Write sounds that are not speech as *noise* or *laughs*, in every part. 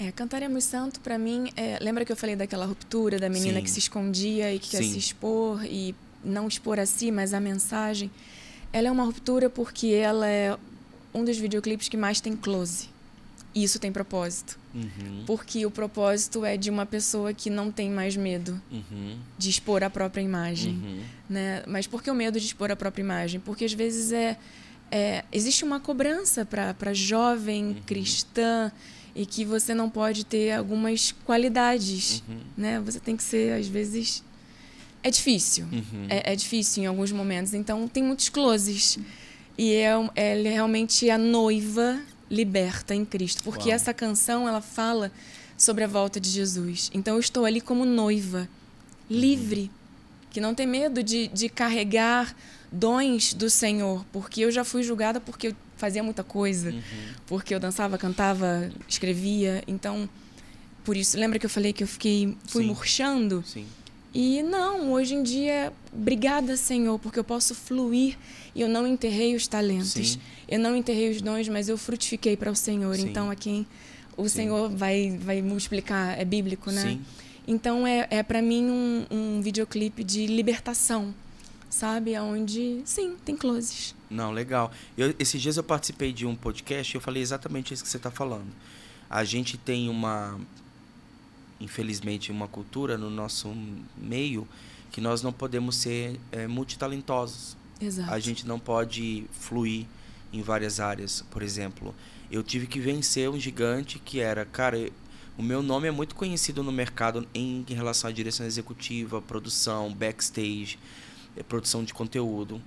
É, santo, para mim, é, lembra que eu falei daquela ruptura da menina Sim. que se escondia e que Sim. quer se expor e não expor a si, mas a mensagem. Ela é uma ruptura porque ela é um dos videoclipes que mais tem close. E isso tem propósito. Uhum. Porque o propósito é de uma pessoa que não tem mais medo uhum. de expor a própria imagem. Uhum. Né? Mas por que o medo de expor a própria imagem? Porque às vezes é, é existe uma cobrança para jovem uhum. cristã e que você não pode ter algumas qualidades, uhum. né? Você tem que ser, às vezes, é difícil, uhum. é, é, difícil em alguns momentos. Então tem muitos closes e é, é, é, realmente a noiva liberta em Cristo, porque Uau. essa canção ela fala sobre a volta de Jesus. Então eu estou ali como noiva, uhum. livre, uhum. que não tem medo de, de carregar dons do Senhor, porque eu já fui julgada porque eu fazia muita coisa, uhum. porque eu dançava, cantava, escrevia. Então, por isso, lembra que eu falei que eu fiquei fui Sim. murchando? Sim. E não, hoje em dia, obrigada, Senhor, porque eu posso fluir e eu não enterrei os talentos. Sim. Eu não enterrei os dons, mas eu frutifiquei para o Senhor. Sim. Então, aqui o Sim. Senhor vai, vai multiplicar, é bíblico, né? Sim. Então, é, é para mim um, um videoclipe de libertação sabe? Onde, sim, tem closes. Não, legal. Eu, esses dias eu participei de um podcast e eu falei exatamente isso que você está falando. A gente tem uma, infelizmente, uma cultura no nosso meio que nós não podemos ser é, multitalentosos. Exato. A gente não pode fluir em várias áreas. Por exemplo, eu tive que vencer um gigante que era, cara, o meu nome é muito conhecido no mercado em, em relação à direção executiva, produção, backstage é produção de conteúdo.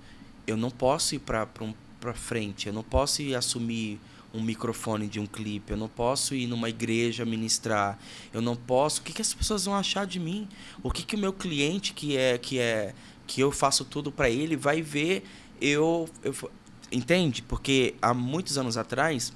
Eu não posso ir para um, frente, eu não posso ir assumir um microfone de um clipe, eu não posso ir numa igreja ministrar, eu não posso. O que, que as pessoas vão achar de mim? O que, que o meu cliente, que é que é que eu faço tudo para ele, vai ver eu, eu entende? Porque há muitos anos atrás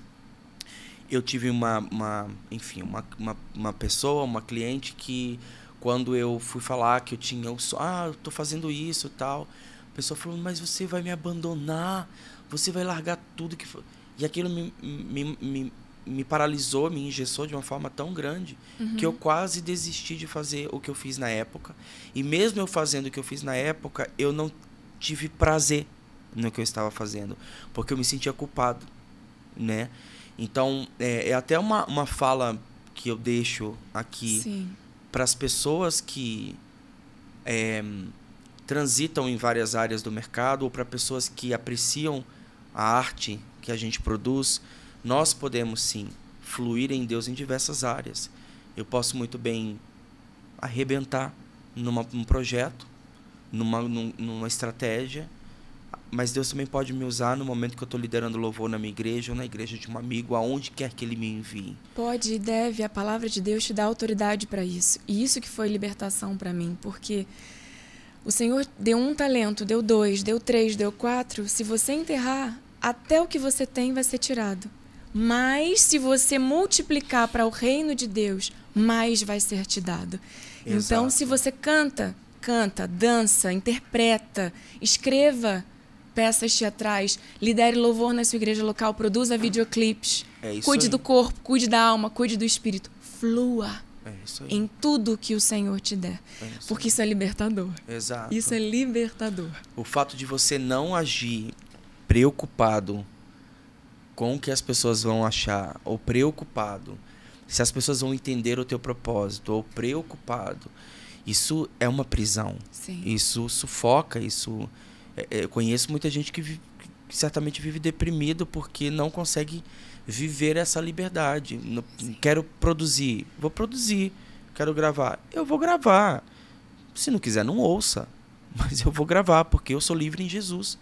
eu tive uma, uma enfim, uma, uma, uma pessoa, uma cliente que quando eu fui falar que eu tinha o sonho, ah, eu tô fazendo isso tal, a pessoa falou, mas você vai me abandonar, você vai largar tudo que foi. E aquilo me, me, me, me paralisou, me engessou de uma forma tão grande uhum. que eu quase desisti de fazer o que eu fiz na época. E mesmo eu fazendo o que eu fiz na época, eu não tive prazer no que eu estava fazendo, porque eu me sentia culpado, né? Então, é, é até uma, uma fala que eu deixo aqui. Sim para as pessoas que é, transitam em várias áreas do mercado ou para pessoas que apreciam a arte que a gente produz, nós podemos sim fluir em Deus em diversas áreas. Eu posso muito bem arrebentar numa, num projeto, numa, numa estratégia, mas Deus também pode me usar no momento que eu estou liderando louvor na minha igreja ou na igreja de um amigo, aonde quer que ele me envie. Pode e deve, a palavra de Deus te dá autoridade para isso. E isso que foi libertação para mim, porque o Senhor deu um talento, deu dois, deu três, deu quatro. Se você enterrar, até o que você tem vai ser tirado. Mas se você multiplicar para o reino de Deus, mais vai ser te dado. Então, Exato. Então, se você canta, canta, dança, interpreta, escreva peças teatrais, lidere louvor na sua igreja local, produza videoclipes. É isso cuide aí. do corpo, cuide da alma, cuide do espírito. Flua. É isso aí. Em tudo que o Senhor te der. É isso porque isso é libertador. Exato. Isso é libertador. O fato de você não agir preocupado com o que as pessoas vão achar, ou preocupado se as pessoas vão entender o teu propósito, ou preocupado, isso é uma prisão. Sim. Isso sufoca, isso é, é, eu conheço muita gente que, vive, que certamente vive deprimido porque não consegue viver essa liberdade. Quero produzir, vou produzir. Quero gravar, eu vou gravar. Se não quiser, não ouça. *laughs* Mas eu vou gravar, porque eu sou livre em Jesus.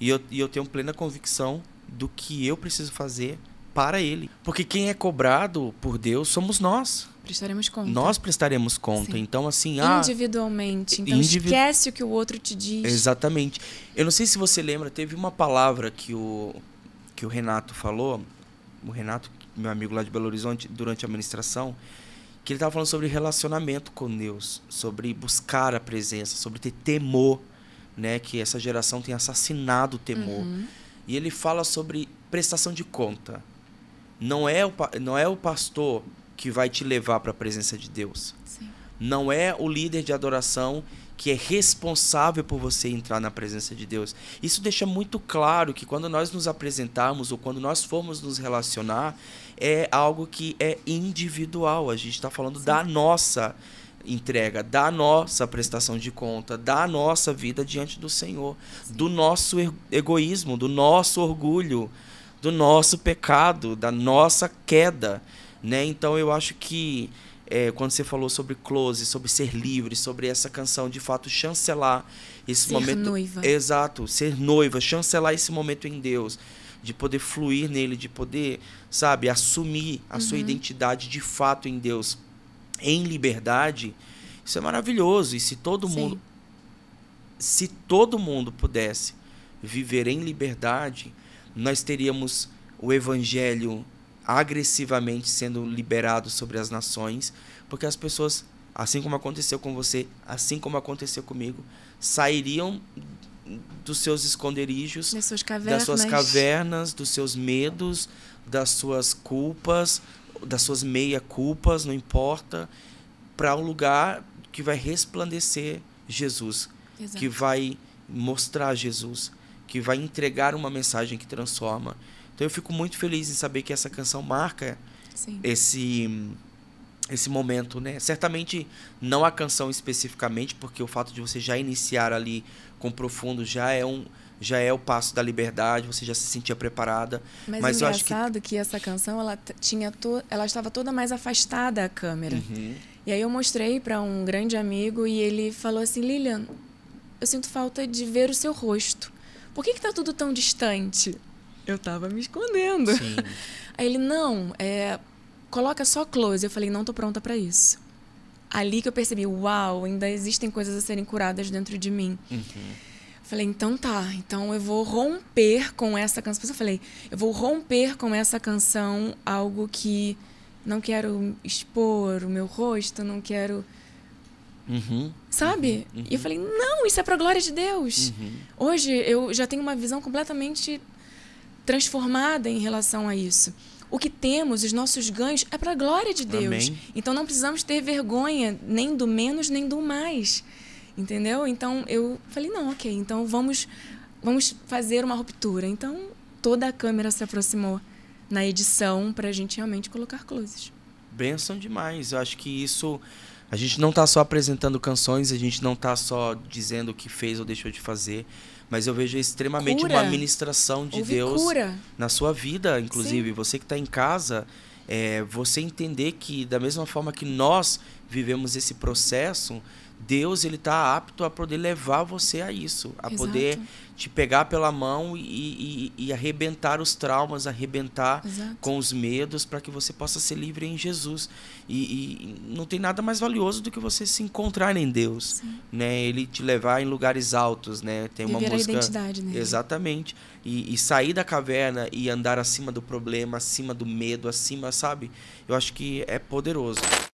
E eu, e eu tenho plena convicção do que eu preciso fazer para Ele. Porque quem é cobrado por Deus somos nós prestaremos conta. Nós prestaremos conta. Sim. Então, assim. Ah, Individualmente. Então, esquece o que o outro te diz. Exatamente. Eu não sei se você lembra, teve uma palavra que o, que o Renato falou, o Renato, meu amigo lá de Belo Horizonte, durante a administração, que ele estava falando sobre relacionamento com Deus, sobre buscar a presença, sobre ter temor, né? Que essa geração tem assassinado o temor. Uhum. E ele fala sobre prestação de conta. Não é o, não é o pastor que vai te levar para a presença de Deus. Sim. Não é o líder de adoração que é responsável por você entrar na presença de Deus. Isso deixa muito claro que quando nós nos apresentarmos ou quando nós formos nos relacionar, é algo que é individual. A gente está falando Sim. da nossa entrega, da nossa prestação de conta, da nossa vida diante do Senhor, Sim. do nosso egoísmo, do nosso orgulho, do nosso pecado, da nossa queda né? Então eu acho que é, quando você falou sobre close, sobre ser livre, sobre essa canção de fato chancelar esse ser momento, noiva. exato, ser noiva, chancelar esse momento em Deus, de poder fluir nele, de poder, sabe, assumir a uhum. sua identidade de fato em Deus, em liberdade, isso é maravilhoso. E se todo Sim. mundo, se todo mundo pudesse viver em liberdade, nós teríamos o evangelho agressivamente sendo liberado sobre as nações, porque as pessoas, assim como aconteceu com você, assim como aconteceu comigo, sairiam dos seus esconderijos, das suas cavernas, das suas cavernas dos seus medos, das suas culpas, das suas meia culpas, não importa, para um lugar que vai resplandecer Jesus, Exato. que vai mostrar Jesus, que vai entregar uma mensagem que transforma. Então eu fico muito feliz em saber que essa canção marca Sim. esse esse momento, né? Certamente não a canção especificamente, porque o fato de você já iniciar ali com profundo já é um já é o passo da liberdade, você já se sentia preparada. Mas, mas engraçado eu acho que... que essa canção ela tinha to... ela estava toda mais afastada da câmera. Uhum. E aí eu mostrei para um grande amigo e ele falou assim, Lilian, eu sinto falta de ver o seu rosto. Por que está tudo tão distante? eu tava me escondendo. Sim. *laughs* Aí ele, não, é, coloca só close. Eu falei, não tô pronta para isso. Ali que eu percebi, uau, ainda existem coisas a serem curadas dentro de mim. Uhum. Falei, então tá, então eu vou romper com essa canção. Eu falei, eu vou romper com essa canção algo que não quero expor o meu rosto, não quero. Uhum, Sabe? Uhum, uhum. E eu falei, não, isso é pra glória de Deus. Uhum. Hoje eu já tenho uma visão completamente transformada em relação a isso. O que temos, os nossos ganhos, é para a glória de Deus. Amém. Então não precisamos ter vergonha nem do menos nem do mais. Entendeu? Então eu falei: não, ok, então vamos, vamos fazer uma ruptura. Então toda a câmera se aproximou na edição para a gente realmente colocar closes. Benção demais. Eu acho que isso a gente não está só apresentando canções, a gente não está só dizendo o que fez ou deixou de fazer, mas eu vejo extremamente cura. uma ministração de Houve Deus cura. na sua vida, inclusive. Sim. Você que está em casa, é, você entender que, da mesma forma que nós vivemos esse processo, Deus ele está apto a poder levar você a isso, a Exato. poder te pegar pela mão e, e, e arrebentar os traumas, arrebentar Exato. com os medos, para que você possa ser livre em Jesus. E, e, não tem nada mais valioso do que você se encontrar em Deus, Sim. né? Ele te levar em lugares altos, né? Tem Viver uma música, a identidade, né? exatamente. E, e sair da caverna e andar acima do problema, acima do medo, acima, sabe? Eu acho que é poderoso.